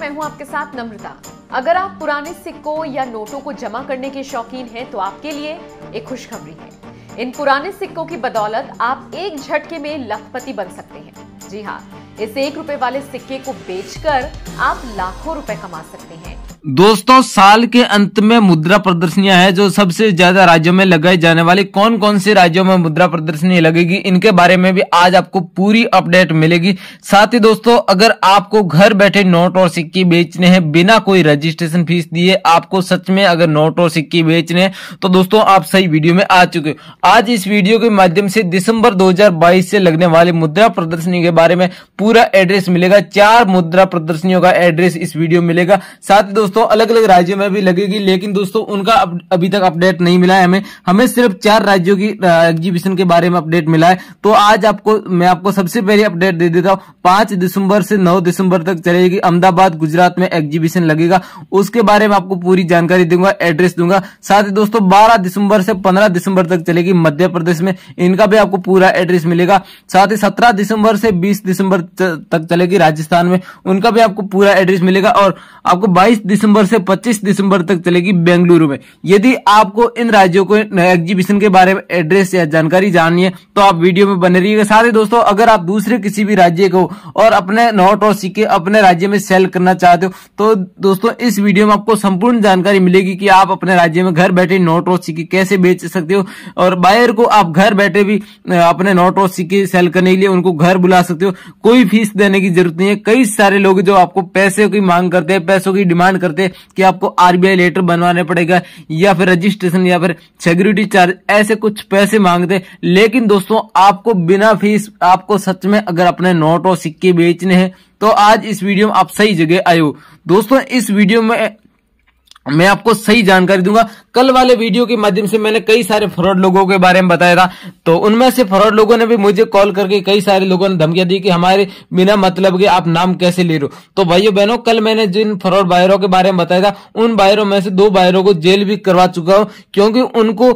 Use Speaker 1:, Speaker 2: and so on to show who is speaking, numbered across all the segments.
Speaker 1: मैं हूं आपके साथ नम्रता अगर आप पुराने सिक्कों या नोटों को जमा करने के शौकीन हैं तो आपके लिए एक खुशखबरी है इन पुराने सिक्कों की बदौलत आप एक झटके में लखपति बन सकते हैं जी हाँ इस एक रुपए वाले सिक्के को बेचकर आप लाखों रुपए कमा सकते हैं दोस्तों साल के अंत में मुद्रा प्रदर्शनियां हैं जो सबसे ज्यादा राज्यों में लगाई जाने वाली कौन कौन से राज्यों में मुद्रा प्रदर्शनी लगेगी इनके बारे में भी आज आपको पूरी अपडेट मिलेगी साथ ही दोस्तों अगर आपको घर बैठे नोट और सिक्के बेचने हैं बिना कोई रजिस्ट्रेशन फीस दिए आपको सच में अगर नोट और सिक्के बेचने हैं तो दोस्तों आप सही वीडियो में आ चुके आज इस वीडियो के माध्यम से दिसंबर दो से लगने वाली मुद्रा प्रदर्शनी के बारे में पूरा एड्रेस मिलेगा चार मुद्रा प्रदर्शनियों का एड्रेस इस वीडियो मिलेगा साथ ही दोस्तों दोस्तों अलग अलग राज्यों में भी लगेगी लेकिन दोस्तों उनका अभी तक अपडेट नहीं मिला है हमें हमें सिर्फ चार राज्यों की एग्जीबिशन के बारे में अपडेट मिला है तो आज आपको मैं आपको सबसे पहले अपडेट दे देता हूँ पांच दिसंबर से नौ दिसंबर तक चलेगी अहमदाबाद गुजरात में एग्जीबिशन लगेगा उसके बारे में आपको पूरी जानकारी दूंगा एड्रेस दूंगा साथ ही दोस्तों बारह दिसंबर से पंद्रह दिसंबर तक चलेगी मध्य प्रदेश में इनका भी आपको पूरा एड्रेस मिलेगा साथ ही सत्रह दिसंबर से बीस दिसंबर तक चलेगी राजस्थान में उनका भी आपको पूरा एड्रेस मिलेगा और आपको बाईस दिसंबर से 25 दिसंबर तक चलेगी बेंगलुरु में यदि आपको इन राज्यों को एग्जीबिशन के बारे में एड्रेस या जानकारी जाननी है तो आप वीडियो में बने रहिएगा साथ ही दोस्तों अगर आप दूसरे किसी भी राज्य को और अपने नोट और सिक्के अपने राज्य में सेल करना चाहते हो तो दोस्तों इस वीडियो में आपको संपूर्ण जानकारी मिलेगी की आप अपने राज्य में घर बैठे नोट और सिक्के कैसे बेच सकते हो और बायर को आप घर बैठे भी अपने नोट और सिक्के सेल करने के लिए उनको घर बुला सकते हो कोई फीस देने की जरूरत नहीं है कई सारे लोग जो आपको पैसे की मांग करते हैं पैसों की डिमांड करते करते कि आपको आरबीआई लेटर बनवाने पड़ेगा या फिर रजिस्ट्रेशन या फिर सिक्योरिटी चार्ज ऐसे कुछ पैसे मांगते लेकिन दोस्तों आपको बिना फीस आपको सच में अगर अपने नोट और सिक्के बेचने हैं तो आज इस वीडियो में आप सही जगह आयो दोस्तों इस वीडियो में मैं आपको सही जानकारी दूंगा कल वाले वीडियो के माध्यम से मैंने कई सारे फ्रॉड लोगों के बारे में बताया था तो उनमें से फ्रॉड लोगों ने भी मुझे कॉल करके कई सारे लोगों ने धमकिया दी कि हमारे बिना मतलब के आप नाम कैसे ले रहे हो तो भाइयों बहनों कल मैंने जिन फ्रॉड बायरों के बारे में बताया था उन बायरों में से दो बायरों को जेल भी करवा चुका हूं क्योंकि उनको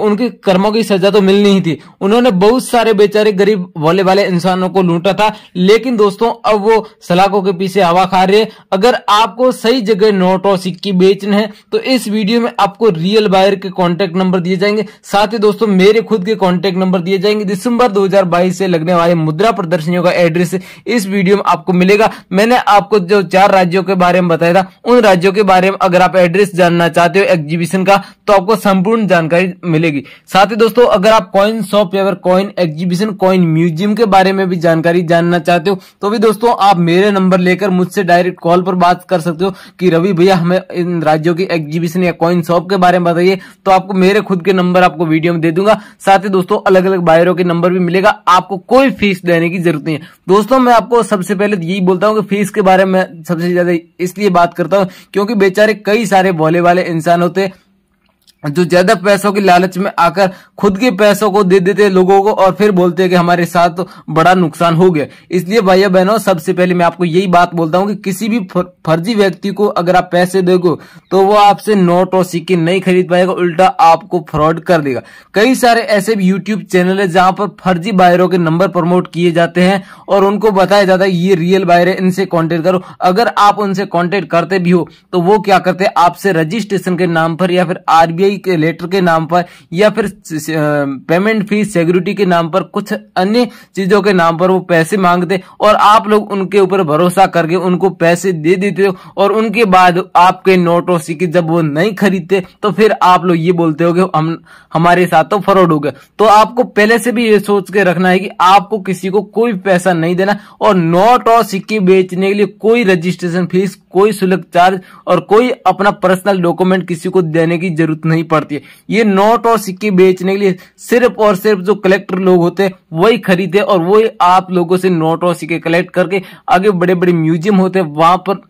Speaker 1: उनके कर्मों की सजा तो मिलनी ही थी उन्होंने बहुत सारे बेचारे गरीब भोले वाले इंसानों को लूटा था लेकिन दोस्तों अब वो सलाखों के पीछे हवा खा रहे अगर आपको सही जगह नोट और सिक्की बेचने है तो इस वीडियो में आपको रियल बायर के कॉन्टेक्ट नंबर दिए जाएंगे साथ ही दोस्तों मेरे खुद के कॉन्टेक्ट नंबर दिए जाएंगे दिसंबर दो से लगने वाले मुद्रा प्रदर्शनियों का एड्रेस इस वीडियो में आपको मिलेगा मैंने आपको जो चार राज्यों के बारे में बताया था उन राज्यों के बारे में अगर आप एड्रेस जानना चाहते हो एग्जीबिशन का तो आपको संपूर्ण जानकारी मिलेगी साथ ही दोस्तों अगर आप कॉइन शॉप या फिर कॉइन एग्जीबिशन कॉइन म्यूजियम के बारे में भी जानकारी जानना चाहते हो तो भी दोस्तों आप मेरे नंबर लेकर मुझसे डायरेक्ट कॉल पर बात कर सकते हो कि रवि भैया हमें इन राज्यों की एग्जीबिशन या कॉइन शॉप के बारे में बताइए तो आपको मेरे खुद के नंबर आपको वीडियो में दे दूंगा साथ ही दोस्तों अलग अलग बायरों के नंबर भी मिलेगा आपको कोई फीस देने की जरूरत नहीं है दोस्तों मैं आपको सबसे पहले यही बोलता हूँ कि फीस के बारे में सबसे ज्यादा इसलिए बात करता हूँ क्योंकि बेचारे कई सारे भोले वाले इंसान होते हैं जो ज्यादा पैसों की लालच में आकर खुद के पैसों को दे देते लोगों को और फिर बोलते हैं कि हमारे साथ बड़ा नुकसान हो गया इसलिए भाइयों बहनों सबसे पहले मैं आपको यही बात बोलता हूँ कि किसी भी फर्जी व्यक्ति को अगर आप पैसे दोगे तो वो आपसे नोट और सिक्के नहीं खरीद पाएगा उल्टा आपको फ्रॉड कर देगा कई सारे ऐसे भी यूट्यूब चैनल है जहाँ पर फर्जी बायरों के नंबर प्रमोट किए जाते हैं और उनको बताया जाता है ये रियल बायर है इनसे कॉन्टेक्ट करो अगर आप उनसे कॉन्टेक्ट करते भी हो तो वो क्या करते हैं आपसे रजिस्ट्रेशन के नाम पर या फिर आरबीआई के लेटर के नाम पर या फिर पेमेंट फीस सिक्योरिटी के नाम पर कुछ अन्य चीजों के नाम पर वो पैसे मांगते और आप लोग उनके ऊपर भरोसा करके उनको पैसे दे देते हो और उनके बाद आपके नोट और सिक्के जब वो नहीं खरीदते तो फिर आप लोग ये बोलते हो कि हम हमारे साथ तो फ्रॉड हो गया तो आपको पहले से भी ये सोच के रखना है कि आपको किसी को कोई पैसा नहीं देना और नोट और सिक्के बेचने के लिए कोई रजिस्ट्रेशन फीस कोई शुल्क चार्ज और कोई अपना पर्सनल डॉक्यूमेंट किसी को देने की जरूरत नहीं पड़ती है ये नोट और सिक्के बेचने के लिए सिर्फ और सिर्फ जो कलेक्टर लोग होते हैं वही खरीदे और वही आप लोगों से नोट और सिक्के कलेक्ट करके आगे बड़े बड़े म्यूजियम होते हैं वहां पर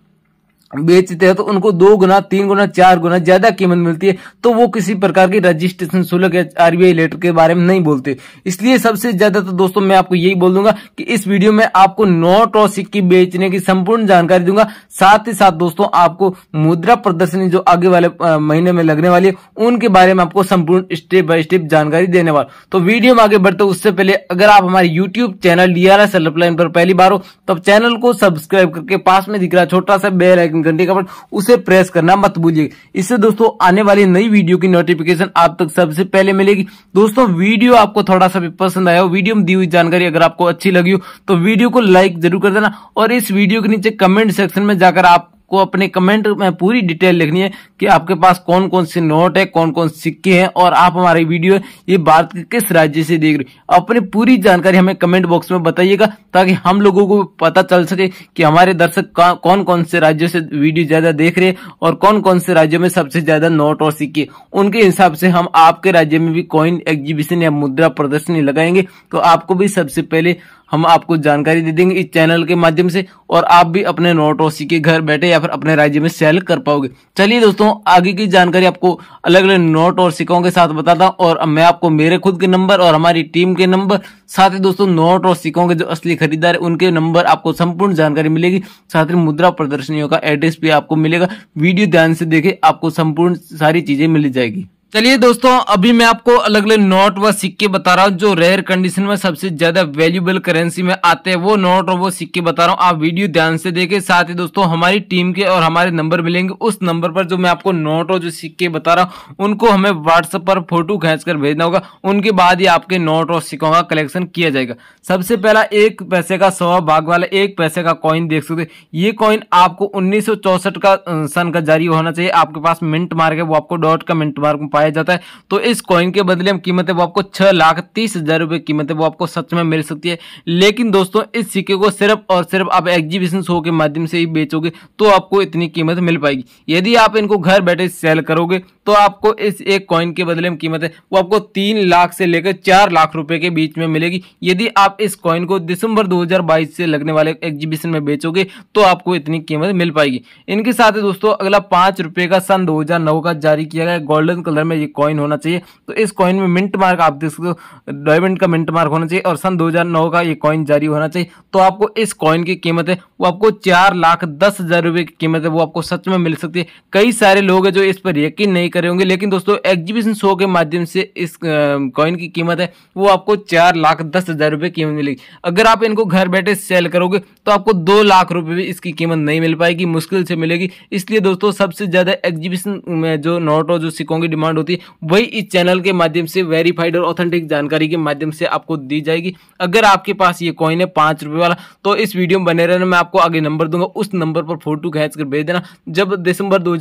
Speaker 1: बेचते हैं तो उनको दो गुना तीन गुना चार गुना ज्यादा कीमत मिलती है तो वो किसी प्रकार की रजिस्ट्रेशन शुल्क या आरबीआई लेटर के बारे में नहीं बोलते इसलिए सबसे ज्यादा तो दोस्तों मैं आपको यही बोल दूंगा कि इस वीडियो में आपको नोट और सिक्की बेचने की संपूर्ण जानकारी दूंगा साथ ही साथ दोस्तों आपको मुद्रा प्रदर्शनी जो आगे वाले महीने में लगने वाली है उनके बारे में आपको संपूर्ण स्टेप बाय स्टेप जानकारी देने वाले तो वीडियो में आगे बढ़ते उससे पहले अगर आप हमारे YouTube channel D R helpline पर पहली बार हो तब तो चैनल को सब्सक्राइब करके पास में दिख रहा छोटा सा बेल आइकन घंटे का बटन उसे प्रेस करना मत भूलिए इससे दोस्तों आने वाली नई वीडियो की नोटिफिकेशन आप तक सबसे पहले मिलेगी दोस्तों वीडियो आपको थोड़ा सा भी पसंद आया हो वीडियो में दी हुई जानकारी अगर आपको अच्छी लगी हो तो वीडियो को लाइक जरूर कर देना और इस वीडियो के नीचे कमेंट सेक्शन में जाकर आप आपको अपने कमेंट में पूरी डिटेल लिखनी है कि आपके पास कौन कौन से नोट है कौन कौन सिक्के हैं और आप हमारी वीडियो ये भारत के किस राज्य से देख रहे हो अपनी पूरी जानकारी हमें कमेंट बॉक्स में बताइएगा ताकि हम लोगों को पता चल सके कि हमारे दर्शक कौन कौन से राज्यों से वीडियो ज्यादा देख रहे हैं और कौन कौन से राज्यों में सबसे ज्यादा नोट और सिक्के उनके हिसाब से हम आपके राज्य में भी कॉइन एग्जीबिशन या मुद्रा प्रदर्शनी लगाएंगे तो आपको भी सबसे पहले हम आपको जानकारी दे देंगे इस चैनल के माध्यम से और आप भी अपने नोटोसी के घर बैठे या फिर अपने राज्य में सेल कर पाओगे चलिए दोस्तों आगे की जानकारी आपको अलग अलग नोट और सिक्कों के साथ बताता हूँ और मैं आपको मेरे खुद के नंबर और हमारी टीम के नंबर साथ ही दोस्तों नोट और सिक्कों के जो असली खरीदार है उनके नंबर आपको संपूर्ण जानकारी मिलेगी साथ ही मुद्रा प्रदर्शनियों का एड्रेस भी आपको मिलेगा वीडियो ध्यान से देखे आपको संपूर्ण सारी चीजें मिल जाएगी चलिए दोस्तों अभी मैं आपको अलग अलग नोट व सिक्के बता रहा हूँ जो रेयर कंडीशन में सबसे ज्यादा वैल्यूबल करेंसी में आते हैं वो नोट और वो सिक्के बता रहा हूँ आप वीडियो ध्यान से देखें साथ ही दोस्तों हमारी टीम के और हमारे नंबर मिलेंगे उस नंबर पर जो मैं आपको नोट और जो सिक्के बता रहा हूँ उनको हमें व्हाट्सअप पर फोटो खींच भेजना होगा उनके बाद ही आपके नोट और सिक्कों का कलेक्शन किया जाएगा सबसे पहला एक पैसे का सवा भाग वाला एक पैसे का कॉइन देख सकते ये कॉइन आपको उन्नीस का सन का जारी होना चाहिए आपके पास मिंट मार्क है वो आपको डॉट का मिंट मार्क पाया जाता है तो इस कॉइन के बदले में कीमत है वो आपको छह लाख तीस हज़ार रुपए कीमत है वो आपको सच में मिल सकती है लेकिन दोस्तों इस सिक्के को सिर्फ और सिर्फ आप एग्जीबिशन शो के माध्यम से ही बेचोगे तो आपको इतनी कीमत मिल पाएगी यदि आप इनको घर बैठे सेल करोगे तो आपको इस एक कॉइन के बदले में कीमत है वो आपको तीन लाख से लेकर चार लाख रुपए के बीच में मिलेगी यदि आप इस कॉइन को दिसंबर 2022 से लगने वाले एग्जीबिशन में बेचोगे तो आपको इतनी कीमत मिल पाएगी इनके साथ ही दोस्तों अगला पांच रुपए का सन 2009 का जारी किया गया गोल्डन कलर में में ये कॉइन होना चाहिए तो इस कॉइन में मिंट मार्क आप देख सकते हो डायमंड का मिंट मार्क होना चाहिए और सन 2009 का ये कॉइन जारी होना चाहिए तो आपको इस कॉइन की कीमत है वो आपको चार लाख दस हज़ार रुपये की कीमत है वो आपको सच में मिल सकती है कई सारे लोग हैं जो इस पर यकीन नहीं करे होंगे लेकिन दोस्तों एग्जीबिशन शो के माध्यम से इस कॉइन की कीमत है वो आपको चार लाख दस हज़ार रुपये कीमत मिलेगी अगर आप इनको घर बैठे सेल करोगे तो आपको दो लाख रुपये भी इसकी कीमत नहीं मिल पाएगी मुश्किल से मिलेगी इसलिए दोस्तों सबसे ज़्यादा एग्जीबिशन में जो नोट और जो सिक्कों की डिमांड डिमांड होती है वही इस चैनल के माध्यम से वेरीफाइड और ऑथेंटिक जानकारी के माध्यम से आपको दी जाएगी अगर आपके पास ये कॉइन है पाँच रुपये वाला तो इस वीडियो में बने रहना मैं आपको आगे नंबर दूंगा उस नंबर पर फोटो खींच कर भेज देना जब दिसंबर दो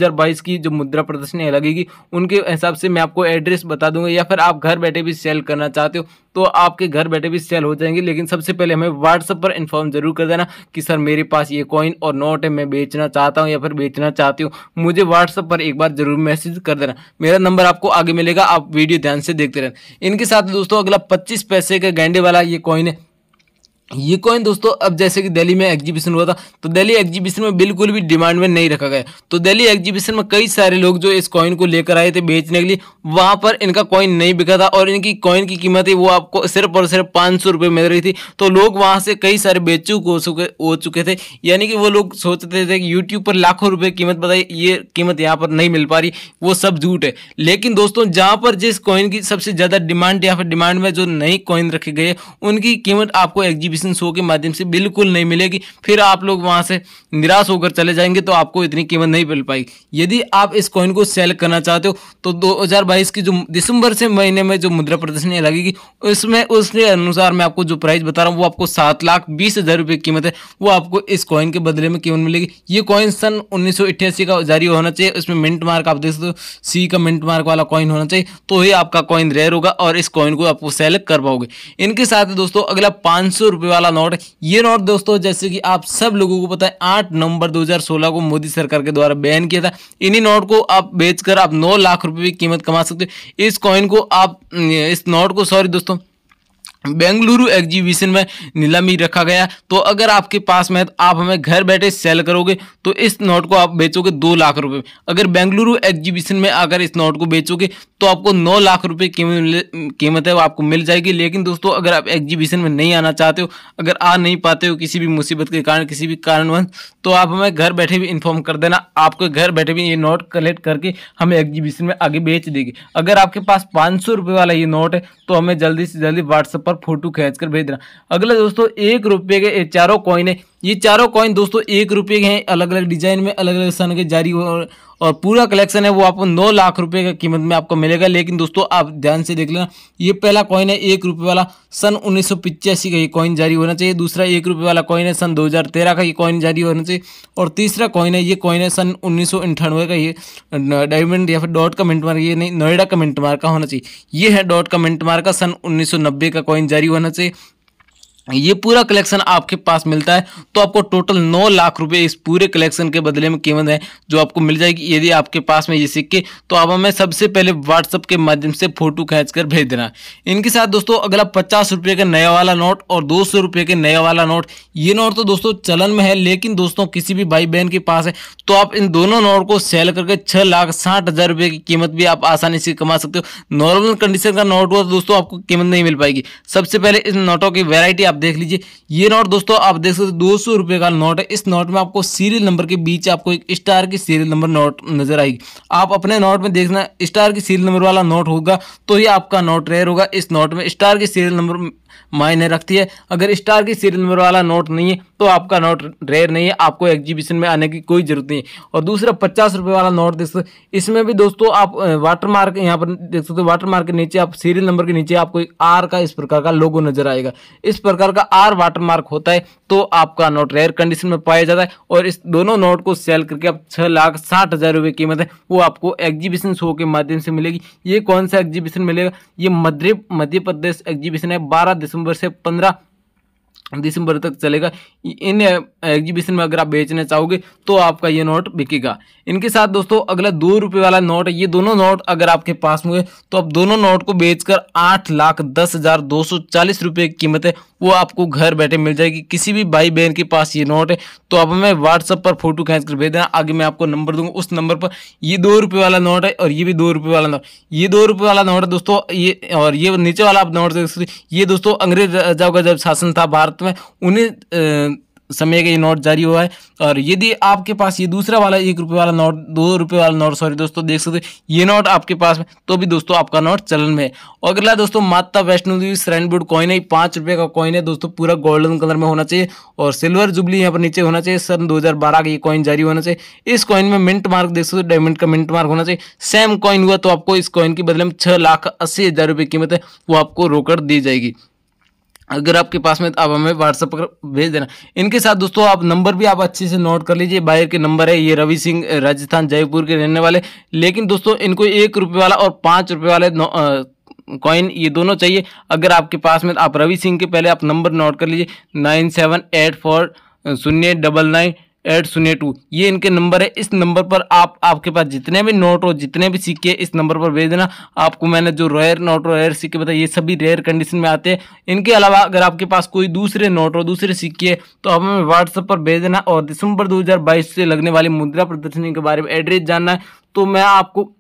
Speaker 1: की जो मुद्रा प्रदर्शनी लगेगी उनके हिसाब से मैं आपको एड्रेस बता दूंगा या फिर आप घर बैठे भी सेल करना चाहते हो तो आपके घर बैठे भी सेल हो जाएंगे लेकिन सबसे पहले हमें व्हाट्सअप पर इन्फॉर्म जरूर कर देना कि सर मेरे पास ये कॉइन और नोट है मैं बेचना चाहता हूँ या फिर बेचना चाहती हूँ मुझे व्हाट्सअप पर एक बार जरूर मैसेज कर देना मेरा नंबर नंबर आपको आगे मिलेगा आप वीडियो ध्यान से देखते रहें इनके साथ दोस्तों अगला पच्चीस पैसे का गेंडे वाला ये कॉइन है ये कॉइन दोस्तों अब जैसे कि दिल्ली में एग्जीबिशन हुआ था तो दिल्ली एग्जीबिशन में बिल्कुल भी डिमांड में नहीं रखा गया तो दिल्ली एग्जीबिशन में कई सारे लोग जो इस कॉइन को लेकर आए थे बेचने के लिए वहाँ पर इनका कॉइन नहीं बिका था और इनकी कॉइन की कीमत है वो आपको सिर्फ और सिर्फ पाँच सौ रुपये मिल रही थी तो लोग वहाँ से कई सारे बेचू हो चुके हो चुके थे यानी कि वो लोग सोचते थे कि यूट्यूब पर लाखों रुपये कीमत बताई ये कीमत यहाँ पर नहीं मिल पा रही वो सब झूठ है लेकिन दोस्तों जहाँ पर जिस कॉइन की सबसे ज़्यादा डिमांड या फिर डिमांड में जो नई कॉइन रखी गई है उनकी कीमत आपको एग्जीबिशन एडिशन शो के माध्यम से बिल्कुल नहीं मिलेगी फिर आप लोग वहाँ से निराश होकर चले जाएंगे तो आपको इतनी कीमत नहीं मिल पाएगी यदि आप इस कॉइन को सेल करना चाहते हो तो 2022 की जो दिसंबर से महीने में जो मुद्रा प्रदर्शनी लगेगी उसमें उसके अनुसार मैं आपको जो प्राइस बता रहा हूँ वो आपको सात लाख बीस हज़ार रुपये कीमत है वो आपको इस कॉइन के बदले में कीमत मिलेगी ये कॉइन सन उन्नीस का जारी होना चाहिए उसमें मिनट मार्क आप देख सकते हो सी का मिनट मार्क वाला कॉइन होना चाहिए तो ही आपका कॉइन रेयर होगा और इस कॉइन को आपको सेलेक्ट कर पाओगे इनके साथ दोस्तों अगला पाँच सौ रुपए वाला नोट ये नोट दोस्तों जैसे कि आप सब लोगों को पता है आठ नवंबर 2016 को मोदी सरकार के द्वारा बैन किया था इन्हीं नोट को आप बेचकर आप नौ लाख रुपए की कीमत कमा सकते हो इस कॉइन को आप इस नोट को सॉरी दोस्तों बेंगलुरु एग्जीबिशन में नीलामी रखा गया तो अगर आपके पास में तो आप हमें घर बैठे सेल करोगे तो इस नोट को आप बेचोगे दो लाख रुपए अगर बेंगलुरु एग्जीबिशन में अगर इस नोट को बेचोगे तो आपको नौ लाख रुपए कीमत है वो आपको मिल जाएगी लेकिन दोस्तों अगर आप एग्जीबिशन में नहीं आना चाहते हो अगर आ नहीं पाते हो किसी भी मुसीबत के कारण किसी भी कारणवश तो आप हमें घर बैठे भी इन्फॉर्म कर देना आपके घर बैठे भी ये नोट कलेक्ट करके हमें एग्जीबिशन में आगे बेच देगी अगर आपके पास पाँच वाला ये नोट है तो हमें जल्दी से जल्दी व्हाट्सएप पर पर फोटो कर भेज देना अगला दोस्तों एक रुपये के चारों कॉइन है ये चारों कॉइन दोस्तों एक रुपये के हैं अलग अलग डिजाइन में अलग अलग सन के जारी और, और पूरा कलेक्शन है वो आपको नौ लाख रुपए का कीमत में आपको मिलेगा लेकिन दोस्तों आप ध्यान से देख लेना ये पहला कॉइन है एक रुपये वाला सन उन्नीस का ये कॉइन जारी होना चाहिए दूसरा एक रुपये वाला कॉइन है सन दो का ये कॉइन जारी होना चाहिए और तीसरा कॉइन है ये कॉइन है सन उन्नीस का ये डायमंड या फिर डॉट का मिनट मार्क ये नहीं नोएडा का मिनट मार्क का होना चाहिए ये है डॉट का मिनट मार्क का सन उन्नीस का कॉइन जारी होना चाहिए ये पूरा कलेक्शन आपके पास मिलता है तो आपको टोटल नौ लाख रुपए इस पूरे कलेक्शन के बदले में कीमत है जो आपको मिल जाएगी यदि आपके पास में ये सिक्के तो आप हमें सबसे पहले व्हाट्सअप के माध्यम से फोटो खींच कर भेज देना इनके साथ दोस्तों अगला पचास रुपये का नया वाला नोट और दो सौ रुपये के नया वाला नोट ये नोट तो दोस्तों चलन में है लेकिन दोस्तों किसी भी भाई बहन के पास है तो आप इन दोनों नोट को सेल करके छः लाख साठ हज़ार रुपये की कीमत भी आप आसानी से कमा सकते हो नॉर्मल कंडीशन का नोट हुआ तो दोस्तों आपको कीमत नहीं मिल पाएगी सबसे पहले इन नोटों की वेरायटी आप देख लीजिए ये नोट दोस्तों आप देख सकते दो सौ रुपए का नोट है इस नोट में आपको सीरियल नंबर के बीच आपको एक स्टार की सीरियल नंबर नोट नजर आएगी आप अपने नोट में देखना स्टार की सीरियल नंबर वाला नोट होगा तो ये आपका नोट रेयर होगा इस नोट में स्टार के सीरियल नंबर मायने रखती है अगर स्टार की सीरियल नंबर वाला नोट नहीं है तो आपका नोट रेयर नहीं है आपको एग्जीबिशन में आने की कोई ज़रूरत नहीं है और दूसरा पचास रुपये वाला नोट देख सकते इसमें भी दोस्तों आप वाटर मार्क यहाँ पर देख सकते हो वाटर मार्क के नीचे आप सीरियल नंबर के नीचे आपको आर का इस प्रकार का लोगो नजर आएगा इस प्रकार का आर वाटर मार्क होता है तो आपका नोट रेयर कंडीशन में पाया जाता है और इस दोनों नोट को सेल करके आप छः लाख साठ हज़ार रुपये कीमत है वो आपको एग्जीबिशन शो के माध्यम से मिलेगी ये कौन सा एग्जीबिशन मिलेगा ये मध्य मध्य प्रदेश एग्जीबिशन है बारह दिसंबर से पंद्रह दिसंबर तक चलेगा इन एग्जीबिशन में अगर आप बेचना चाहोगे तो आपका ये नोट बिकेगा इनके साथ दोस्तों अगला दो रुपये वाला नोट ये दोनों नोट अगर आपके पास हुए तो आप दोनों नोट को बेचकर आठ लाख दस हजार दो सौ चालीस रुपये की कीमत है वो आपको घर बैठे मिल जाएगी किसी भी भाई बहन के पास ये नोट है तो आप हमें व्हाट्सअप पर फोटो खींच कर भेज देना आगे मैं आपको नंबर दूंगा उस नंबर पर ये दो रुपये वाला नोट है और ये भी दो रुपये वाला नोट ये दो रुपये वाला नोट है दोस्तों ये और ये नीचे वाला आप नोट देख सकते ये दोस्तों अंग्रेज राजाओं का जब शासन था भारत में उन्हें समय का ये नोट जारी हुआ है और यदि आपके पास ये दूसरा वाला एक रुपये वाला नोट दो रुपये वाला नोट सॉरी दोस्तों देख सकते ये नोट आपके पास में तो भी दोस्तों आपका नोट चलन में है और अगला दोस्तों Mata Vaishno Devi shrine board coin है पाँच रुपये का कॉइन है दोस्तों पूरा गोल्डन कलर में होना चाहिए और सिल्वर जुबली यहाँ पर नीचे होना चाहिए सन दो का ये कॉइन जारी होना चाहिए इस कॉइन में मिनट मार्क देख सकते डायमंड का मिनट मार्क होना चाहिए सेम कॉइन हुआ तो आपको इस कॉइन के बदले में छः लाख अस्सी हज़ार रुपये कीमत है वो आपको रोकड़ दी जाएगी अगर आपके पास में तो आप हमें व्हाट्सएप पर भेज देना इनके साथ दोस्तों आप नंबर भी आप अच्छे से नोट कर लीजिए बाहर के नंबर है ये रवि सिंह राजस्थान जयपुर के रहने वाले लेकिन दोस्तों इनको एक रुपये वाला और पाँच रुपये वाले कॉइन ये दोनों चाहिए अगर आपके पास में तो आप रवि सिंह के पहले आप नंबर नोट कर लीजिए नाइन सेवन एट फोर शून्य डबल नाइन एट शून्य टू ये इनके नंबर है इस नंबर पर आप आपके पास जितने भी नोट हो जितने भी सिक्के इस नंबर पर भेज देना आपको मैंने जो रेयर नोट और रेयर सिक्के बताए ये सभी रेयर कंडीशन में आते हैं इनके अलावा अगर आपके पास कोई दूसरे नोट और दूसरे सिक्के तो आप हमें व्हाट्सएप पर भेज देना और दिसंबर दो से लगने वाली मुद्रा प्रदर्शनी के बारे में एड्रेस जानना है तो मैं आपको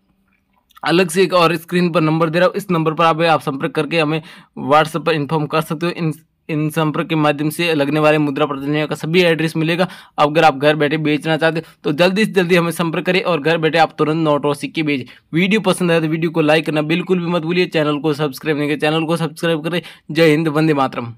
Speaker 1: अलग से एक और स्क्रीन पर नंबर दे रहा हूँ इस नंबर पर आप आप संपर्क करके हमें व्हाट्सएप पर इन्फॉर्म कर सकते हो इन इन संपर्क के माध्यम से लगने वाले मुद्रा प्रदर्शनियों का सभी एड्रेस मिलेगा अब अगर आप घर बैठे बेचना चाहते हो तो जल्दी से जल्दी हमें संपर्क करें और घर बैठे आप तुरंत नोट और सिक्के भेजें वीडियो पसंद आए तो वीडियो को लाइक करना बिल्कुल भी मत भूलिए चैनल को सब्सक्राइब नहीं करें चैनल को सब्सक्राइब करें जय हिंद वंदे मातरम